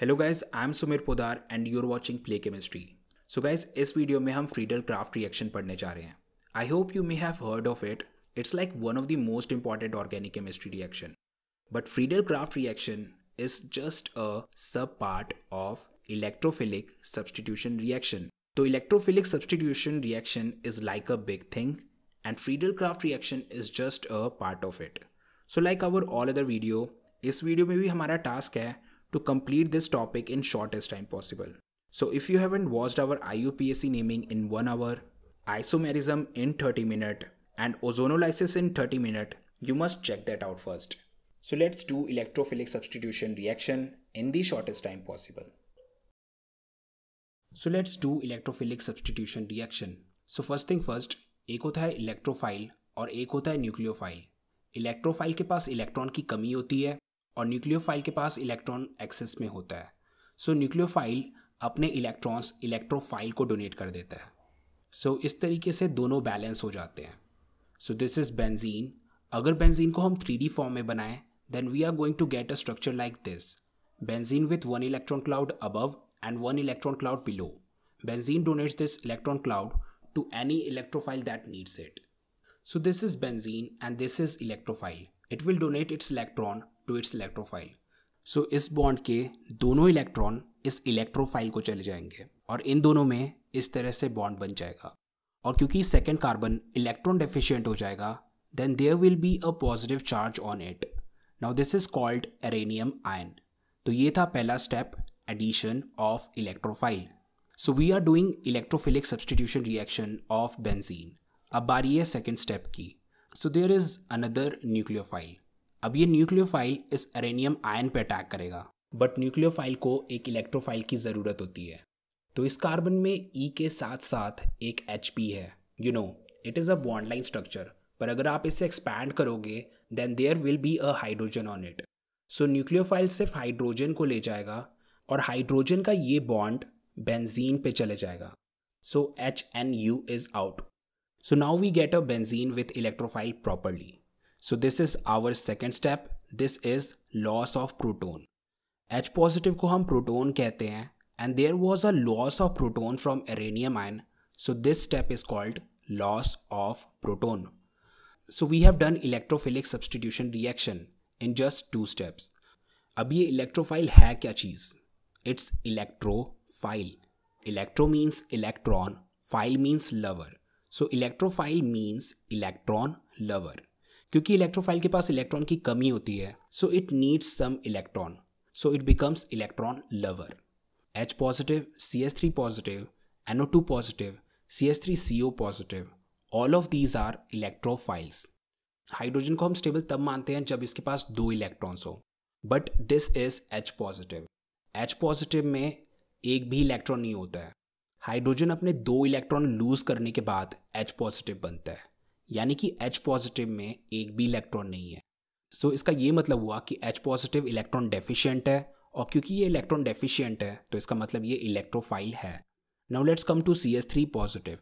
Hello guys I am Sumir Poddar and you are watching Play Chemistry so guys इस video में हम Friedel Crafts reaction पढ़ने जा रहे हैं I hope you may have heard of it it's like one of the most important organic chemistry reaction but Friedel Crafts reaction is just a sub part of electrophilic substitution reaction तो electrophilic substitution reaction is like a big thing and Friedel Crafts reaction is just a part of it so like our all other video इस video में भी हमारा task है to complete this topic in shortest time possible. So if you haven't watched our IUPAC naming in 1 hour, isomerism in 30 minute and ozonolysis in 30 minute, you must check that out first. So let's do electrophilic substitution reaction in the shortest time possible. So let's do electrophilic substitution reaction. So first thing first, एक होता है electrophile और एक होता है nucleophile. Electrophile के पास electron की कमी होती है और न्यूक्लियोफाइल के पास इलेक्ट्रॉन एक्सेस में होता है सो न्यूक्लियोफाइल अपने इलेक्ट्रॉन्स इलेक्ट्रोफाइल को डोनेट कर देता है सो so, इस तरीके से दोनों बैलेंस हो जाते हैं सो दिस इज़ बेंजीन अगर बेंजीन को हम थ्री फॉर्म में बनाएं then we are going to get a structure like this benzene with one electron cloud above and one electron cloud below benzene donates this electron cloud to any electrophile that needs it. So this is benzene and this is electrophile. It will donate its electron to its electrophile so इस bond के दोनों electron इस electrophile को चले जाएंगे और इन दोनों में इस तरह से बॉन्ड बन जाएगा और क्योंकि सेकेंड कार्बन इलेक्ट्रॉन डेफिशियंट हो जाएगा then there will be a positive charge on it now this is called arenium ion तो ये था पहला step addition of electrophile so we are doing electrophilic substitution reaction of benzene अब बारी है second step की so there is another nucleophile अब ये न्यूक्लियोफाइल इस अरेनियम आयन पर अटैक करेगा बट न्यूक्लियोफाइल को एक इलेक्ट्रोफाइल की ज़रूरत होती है तो इस कार्बन में ई e के साथ साथ एक एच है you know it is a bond line structure पर अगर आप इसे एक्सपैंड करोगे then there will be a hydrogen on it so nucleophile सिर्फ हाइड्रोजन को ले जाएगा और हाइड्रोजन का ये बॉन्ड बेंजीन पे चले जाएगा so H N U is out so now we get a benzene with electrophile properly So this is our second step. This is loss of proton. H positive ko hum proton कहते hain. and there was a loss of proton from uranium ion. So this step is called loss of proton. So we have done electrophilic substitution reaction in just two steps. Ab electrophile hai kya चीज़? It's electrophile. Electro means electron, File means lover. So electrophile means electron lover. क्योंकि electrophile के पास electron की कमी होती है so it needs some electron so it becomes electron lover H positive C S three positive NO two positive C S three C O positive all of these are electrophiles hydrogen को हम stable तब मानते हैं जब इसके पास दो electrons हो but this is H positive H positive में एक भी इलेक्ट्रॉन नहीं होता है हाइड्रोजन अपने दो इलेक्ट्रॉन लूज करने के बाद एच पॉजिटिव बनता है यानी कि एच पॉजिटिव में एक भी इलेक्ट्रॉन नहीं है सो so, इसका ये मतलब हुआ कि एच पॉजिटिव इलेक्ट्रॉन डेफिशिएंट है और क्योंकि ये इलेक्ट्रॉन डेफिशिएंट है तो इसका मतलब ये इलेक्ट्रोफाइल है now let's come to C S three positive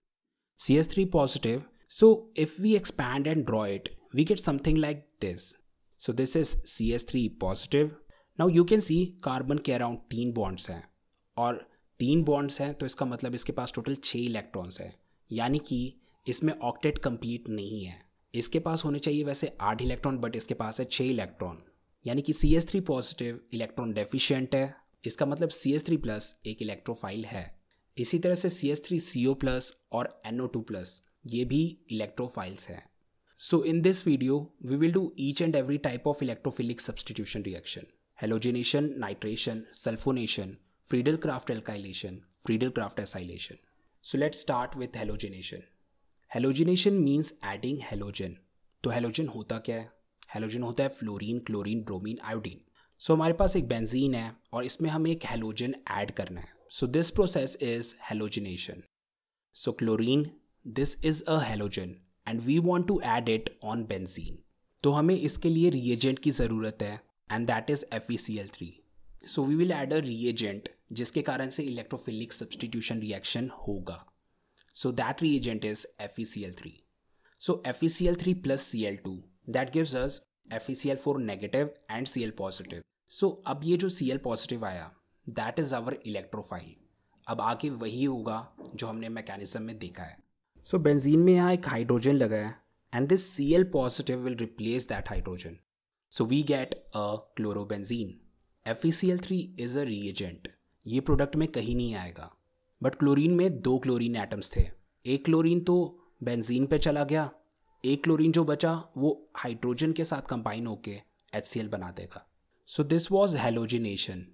C S three positive so if we expand and draw it we get something like this so this is C S three positive now you can see carbon के around तीन bonds हैं और तीन bonds हैं तो इसका मतलब इसके पास टोटल छः इलेक्ट्रॉन्स हैं यानी कि इसमें ऑक्टेट कंप्लीट नहीं है इसके पास होने चाहिए वैसे आठ इलेक्ट्रॉन बट इसके पास है छः इलेक्ट्रॉन यानी कि C S three positive electron deficient है इसका मतलब सी एस थ्री प्लस एक इलेक्ट्रोफाइल है इसी तरह से C S three C O plus और एन ओ टू प्लस ये भी इलेक्ट्रोफाइल्स हैं so in this video we will do each and every type of electrophilic substitution reaction halogenation nitration sulfonation Friedel craft alkylation Friedel craft acylation so let start with halogenation halogenation means adding halogen तो halogen होता क्या है halogen होता है fluorine chlorine bromine iodine so हमारे पास एक benzene है और इसमें हमें एक हेलोजन ऐड करना है so this process is halogenation so chlorine this is a halogen and we want to add it on benzene तो हमें इसके लिए रिएजेंट की ज़रूरत है and that is F E C L three so we will add a reagent जिसके कारण से इलेक्ट्रोफिलिक सब्सटीट्यूशन रिएक्शन होगा So that reagent is FeCl3. So FeCl3 plus Cl2 that gives us FeCl4 negative and Cl positive. So so, अब ये जो C L positive आया that is our electrophile. अब आगे वही होगा जो हमने मैकेनिज्म में देखा है सो so, बेंजीन में यहाँ एक हाइड्रोजन लगा है and this C L positive will replace that hydrogen so we get a FeCl3 F E C L three is a ये प्रोडक्ट में कहीं नहीं आएगा बट क्लोरीन में दो क्लोरीन एटम्स थे एक क्लोरीन तो बेंजीन पे चला गया एक क्लोरीन जो बचा वो हाइड्रोजन के साथ कंबाइन होके एच सी एल बना देगा सो दिस वॉज हेलोजिनेशन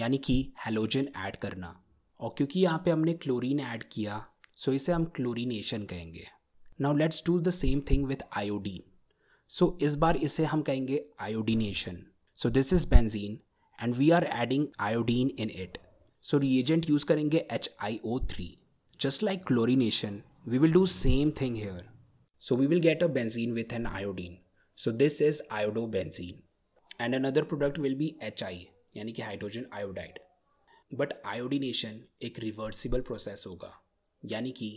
यानी कि हेलोजन ऐड करना और क्योंकि यहाँ पे हमने क्लोरीन ऐड किया सो इसे हम क्लोरीनेशन कहेंगे now let's do the same thing with iodine so इस बार इसे हम कहेंगे iodination so this is benzene and we are adding iodine in it so reagent use करेंगे H I O three just like chlorination we will do same thing here so we will get a benzene with an iodine so this is iodo benzene and another product will be H I यानी कि hydrogen iodide but iodination एक reversible process होगा यानी कि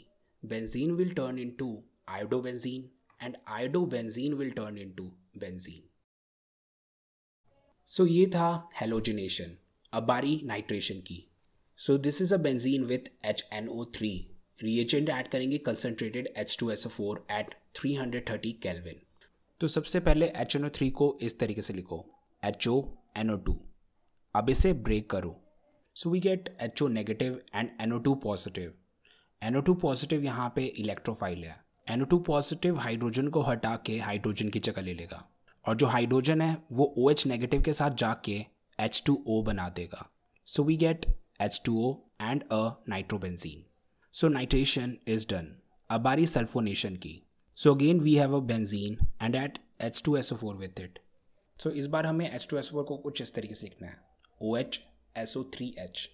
benzene will turn into iodo benzene and iodo benzene will turn into benzene so ये था halogenation अब बारी नाइट्रेशन की so this is a benzene with H N O three reagent add करेंगे concentrated H two S O four at three hundred thirty kelvin तो सबसे पहले H N O three को इस तरीके से लिखो H O N O two अब इसे ब्रेक करो so we get H O negative and N O two positive N O two positive यहाँ पे इलेक्ट्रोफाइल है N O two positive hydrogen को हटा के हाइड्रोजन की जगह ले लेगा और जो हाइड्रोजन है वो ओ एच नेगेटिव के साथ जाके एच टू ओ बना देगा so we get H2O and a nitrobenzene. So nitration is done. Ab aari sulfonation की so again we have a benzene and at H two S O four with it so इस बार हमें H two S four को कुछ इस तरीके से लिखना है O H S O three H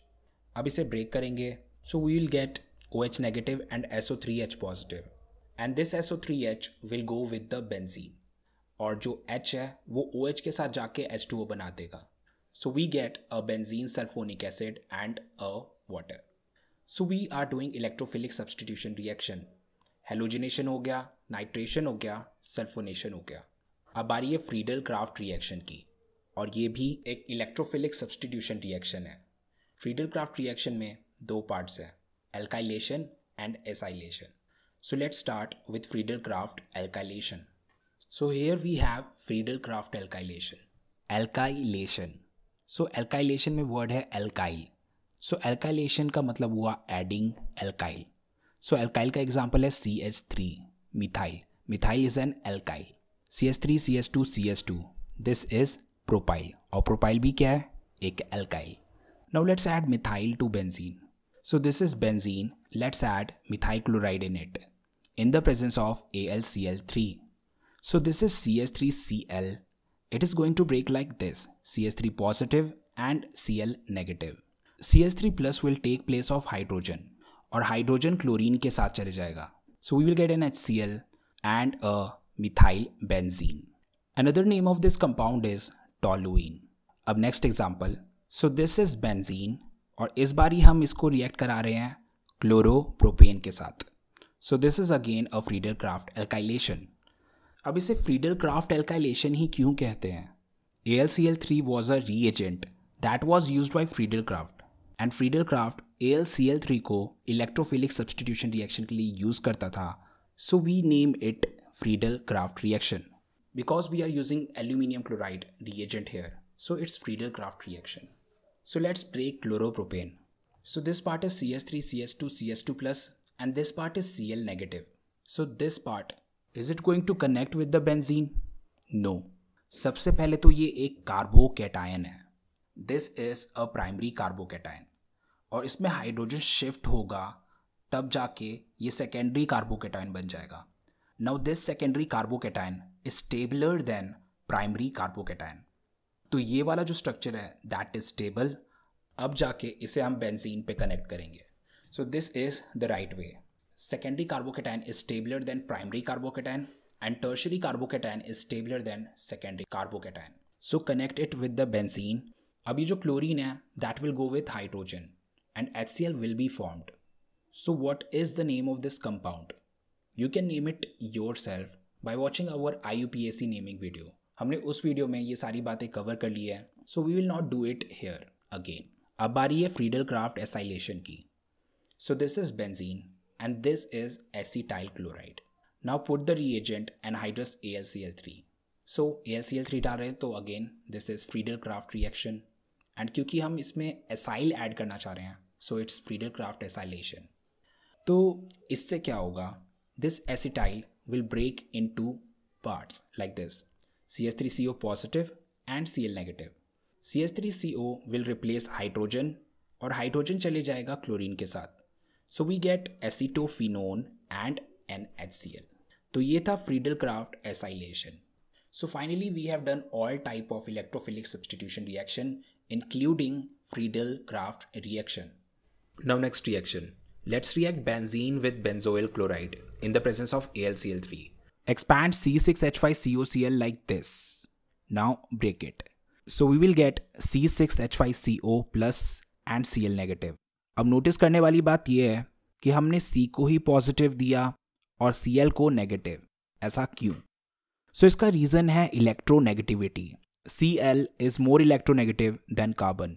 अब इसे ब्रेक करेंगे so we will get O H negative and S O three H positive and this S O three H will go with the benzene और जो H है वो ओ OH H के साथ जाके एच टू ओ बना देगा So we get a benzene sulfonic acid and a water. So we are doing electrophilic substitution reaction. Halogenation हो गया नाइट्रेशन हो गया सल्फोनेशन हो गया अब आ रही है फ्रीडल क्राफ्ट रिएक्शन की और ये भी एक इलेक्ट्रोफिलिक सब्सटीट्यूशन रिएक्शन है फ्रीडल क्राफ्ट रिएक्शन में दो पार्ट्स हैं alkylation and acylation So let's start with Friedel-Crafts alkylation. So here we have Friedel-Crafts alkylation. Alkylation so alkylation में वर्ड है एल्काइल सो एल्काइलेशन का मतलब हुआ एडिंग एल्काइल सो एल्काइल का एग्जाम्पल है C H three methyl methyl is an alkyl C H three C H two C H two this is propyl और propyl भी क्या है एक alkyl now let's add methyl to benzene so this is let's chloride in it in the presence of A L C L three so this is C H three C L It is going to break like this, CH3 positive and Cl negative. CH3 plus will take place of hydrogen or hydrogen chlorine ke साथ chale jayega. So we will get an HCl and a methyl benzene. Another name of this compound is toluene. इज toluene अब next example so this is benzene और इस बार ही हम इसको react करा रहे हैं क्लोरोप्रोपेन के साथ so this is again a Friedel craft alkylation अब इसे फ्रीडल क्राफ्ट एल्काइलेशन ही क्यों कहते हैं A L C L three was a reagent that was use by Friedel Crafts and Friedel Crafts A L C L three को electrophilic substitution reaction के लिए use करता था so we name it Friedel Crafts reaction because we are using aluminium chloride reagent here so it's Friedel Crafts reaction so let's break chloropropane so this part is C S three C S two C S two plus and this part is C L negative so this part is it going to connect with the benzene no सबसे पहले तो ये एक carbocation है this is a primary carbocation और इसमें hydrogen shift होगा तब जाके ये सेकेंडरी कार्बोकेटायन बन जाएगा now this secondary carbocation is stabler than primary carbocation तो ये वाला जो स्ट्रक्चर है दैट इज स्टेबल अब जाके इसे हम बेंजीन पे कनेक्ट करेंगे so this is the right way secondary carbocation is stabler than primary carbocation and tertiary carbocation is stabler than secondary carbocation so connect it with the benzene. अभी जो chlorine है that will go with hydrogen and H C L will be formed so what is the name of this compound you can name it yourself by watching our I U P S C naming video हमने उस video में ये सारी बातें cover कर ली है so we will not do it here again अब आ रही है फ्रीडल क्राफ्ट एसाइलेशन की so this is benzene and this is acetyl chloride. Now put the reagent anhydrous AlCl3. So AlCl3 डाल रहे हैं तो again this is Friedel Crafts reaction and क्योंकि हम इसमें एसाइल ऐड करना चाह रहे हैं so it's Friedel craft acylation तो इससे क्या होगा this acetyl will break in two parts like this C S three C O positive and C L negative C S three C O will replace hydrogen और hydrogen चले जाएगा chlorine के साथ So we get acetophenone and N H C L तो ये था Friedel craft acylation so finally we have done all type of electrophilic including Friedel Crafts reaction. Now next reaction. Let's react benzene with benzoyl chloride in the presence of AlCl3. Expand C6H5COCl like this. Now break it. So we will get C6H5CO plus and Cl negative. अब notice करने वाली बात यह है कि हमने सी को ही positive दिया और सी एल को नेगेटिव ऐसा क्यों सो so इसका रीज़न है electronegativity C L is more electronegative than carbon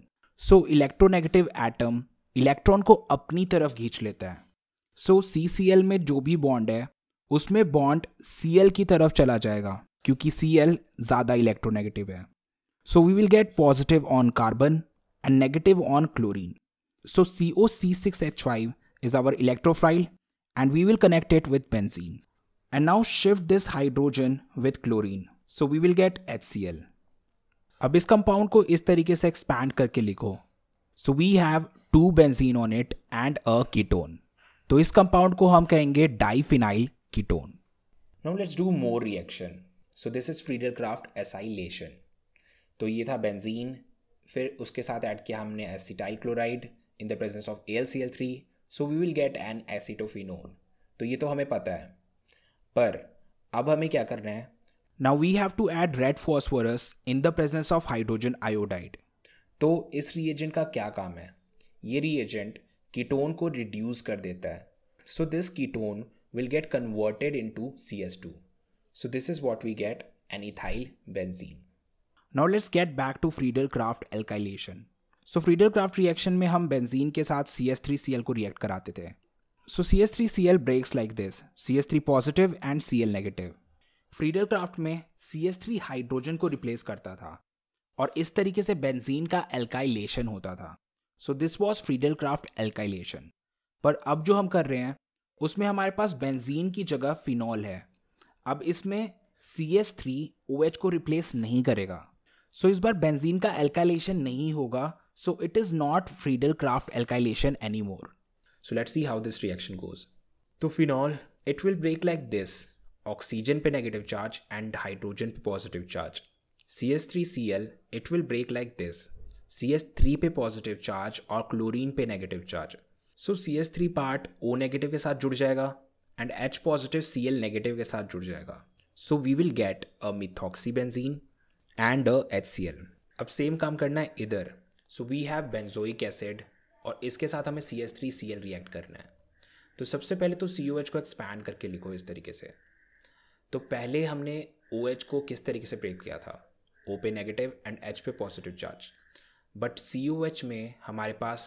so electronegative atom electron को अपनी तरफ खींच लेता है सो सी सी एल में जो भी बॉन्ड है उसमें बॉन्ड सी एल की तरफ चला जाएगा क्योंकि सी एल ज़्यादा इलेक्ट्रोनेगेटिव है so we will get positive on carbon and negative on chlorine So COC6H5 is our electrophile and we will connect it with benzene. And now shift this hydrogen with chlorine. So we will get HCl. अब इस compound को इस तरीके से expand करके लिखो so we have two benzene on it and a ketone तो इस कंपाउंड को हम कहेंगे diphenyl ketone now let's do more reaction so this is Friedel craft acylation तो ये था बेंजीन फिर उसके साथ ऐड किया हमने acetyl chloride in the presence of A L C L three so we will get an acetophenone तो ये तो हमें पता है पर अब हमें क्या करना है now we have to add red phosphorus in the presence of hydrogen iodide तो इस रिएजेंट का क्या काम है ये रिएजेंट कीटोन को रिड्यूस कर देता है so this ketone will get converted into C S two so this is what we get an ethyl benzene now let's get back to Friedel craft alkylation so Friedel craft reaction में हम benzene के साथ C S three C L को react कराते थे so C S three C L breaks like this C S three positive and C L negative Friedel craft में सी S three hydrogen को replace करता था और इस तरीके से बेंजीन का एल्काइलेशन होता था so this was Friedel craft alkylation पर अब जो हम कर रहे हैं उसमें हमारे पास बेंजीन की जगह फिनॉल है अब इसमें C S three O H को रिप्लेस नहीं करेगा सो so इस बार बेंजीन का एल्काइलेशन नहीं होगा So it is not Friedel-Crafts alkylation anymore. So let's see how this reaction goes. To phenol, it will break like this. Oxygen pe negative charge and hydrogen pe positive charge. cs 3 cl it will break like this. cs 3 pe positive charge or chlorine pe negative charge. So CS3 part O negative ke saath साथ jayega and H positive Cl negative ke saath के jayega. So we will get a methoxybenzene and a HCl. अब same काम करना है इधर so we have benzoic acid और इसके साथ हमें C S three C L react करना है तो सबसे पहले तो सी ओ एच को एक्सपैंड करके लिखो इस तरीके से तो पहले हमने ओ OH एच को किस तरीके से ब्रेक किया था ओ पे नेगेटिव एंड एच पे positive charge but C O H में हमारे पास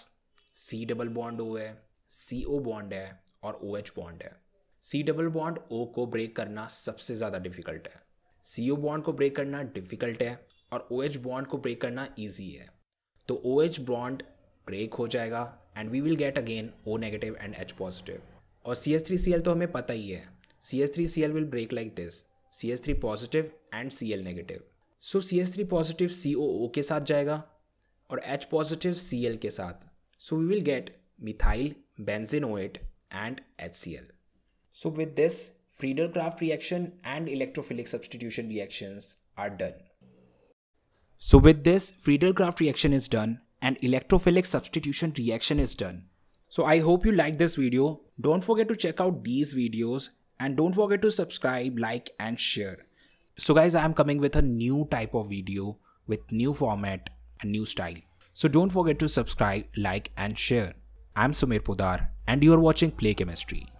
सी डबल बॉन्ड ओ है सी ओ बॉन्ड है और ओ एच बॉन्ड है सी डबल बॉन्ड ओ को ब्रेक करना सबसे ज़्यादा डिफिकल्ट है सी ओ बॉन्ड को ब्रेक करना डिफिकल्ट है और ओ एच बॉन्ड को ब्रेक करना ईजी है तो ओ एच ब्रॉन्ड ब्रेक हो जाएगा and we will get again O negative and H positive और C S three C L तो हमें पता ही है C S three C L will break like this C S three positive and C L negative so C S three positive C O O के साथ जाएगा और एच पॉजिटिव सी L के साथ so we will get methyl oate and H C L so with this Friedel craft reaction and electrophilic substitution reactions are done So with this, friedel Craft reaction is done and electrophilic substitution reaction is done. So I hope you liked this video. Don't forget to check out these videos and don't forget to subscribe, like and share. So guys, I am coming with a new type of video with new format and new style. So don't forget to subscribe, like and share. I'm Sumir Podar and you are watching Play Chemistry.